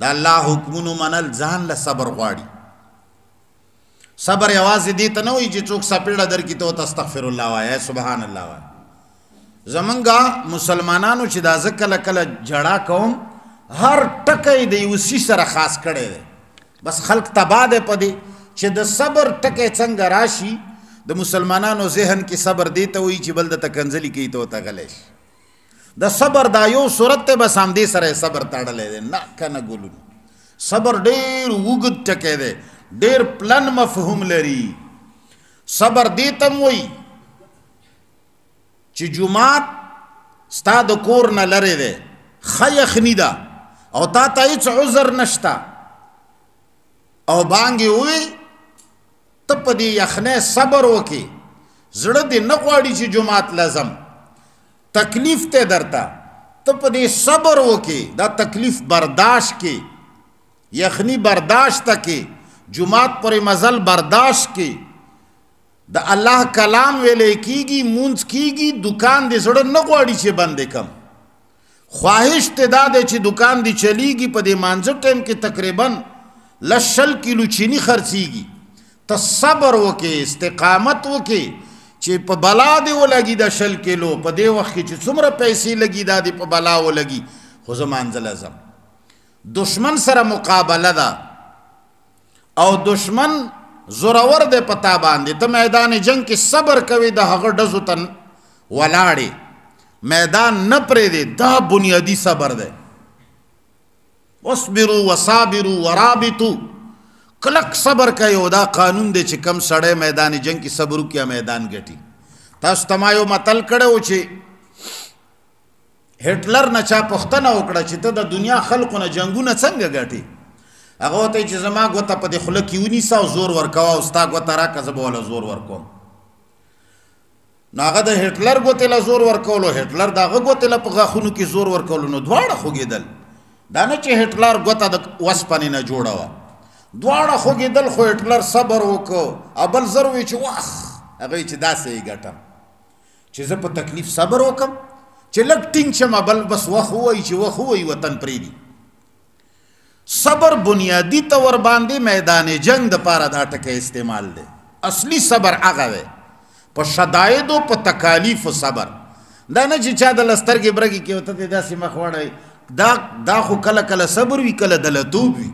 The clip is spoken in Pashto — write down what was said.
د الله حکمونو منل ځان له صبر غواړي صبر یوازې دې ته نه وي چې څوک سپېړه درکې ته استغفر الله وایي سبحان الله وایي زمونږه مسلمانانو چې دا ځکه کله جړه کوم هر ټکی د یو سی سره خاص کړي دی بس خلق تبا ده پدې چې د صبر ټکی څنګه راشي د مسلمانانو ذهن کې صبر دی ته وی چې بل د تکنزلی کوي ته تغلی شي د صبر دا یو صورت ته بس هم دې سره صبر تړلې ده نه کنه ګلو صبر ډېر وګد ټکې ده ډېر پلن مفهوم لري صبر دې تم وای چې جمعات ستا د کور نه لره ده خیخ نیدا او تا ته هیڅ عذر نشتا او بانګي وي ته په دې یخنه صبر وکي زړه دې نه غواړي چې جمعات لازم تکلیف ته درته ته په دې صبر وکې دا تکلیف برداشت کې یخنی برداشت کې جمعات پر مزل برداشت کې د الله کلام ویلې کیږي مونږ کیږي دکان دې سره نه غواړي چې بندې کم خواهش ته دا دی چې دکان دی چلیږي په دې مانځ ټیم کې تقریبا لشل کیلو چینی خرڅیږي ته صبر وکې استقامت وکې چې په بلا دی ولګي د شل کلو په دی وخت کې چې څومره پیسې لګي دا دی په بلا ولګي خو زه مانځل ازم دشمن سره مقابله ده او دشمن زورور دی پتا باندې د میدان جنگ کې صبر کوي د هغه ډزو تن ولاړې میدان نه پرې دی دا بنیادی صبر دی اصبروا وصابروا ورابطوا کلک صبر کوي دا قانون دی چې کم سړی میدان جنگ کې صبر وکیا میدان ګټي تاسو تما یو متل کړو چې هټلر نه چا پښتنه وکړه چې ته د دنیا خلقو نه جنگونه څنګه ګټي هغه ته چې زما غوته په دې خله کې ونی سا زور ورکاو او ستا غوته را کزبوله زور ورکوم نو هغه د هټلر غوته له زور ورکولو هټلر دغه غوته له په غاخونو کې زور ورکولو نو دواړه خوګیدل دا نه چې هټلر غوته د وسپنې نه جوړه و دواړه خوګې دل خو هټلر صبر وکړ ابل زر وی چې واخ هغه چې داسې ګټم چې زه په تکلیف صبر وکم چې لګ ټینګ شم بل بس وخ وای چې وخ وای وطن پری دی صبر بنیادی تور باندې میدان جنگ د پاره دا ټکه استعمال دی اصلی صبر هغه دی په شداید او په تکالیف صبر دا نه چې چا د لستر کې برګي کې وته داسې مخ وړي دا دا خو کله کله صبر وی کله دلتوب وی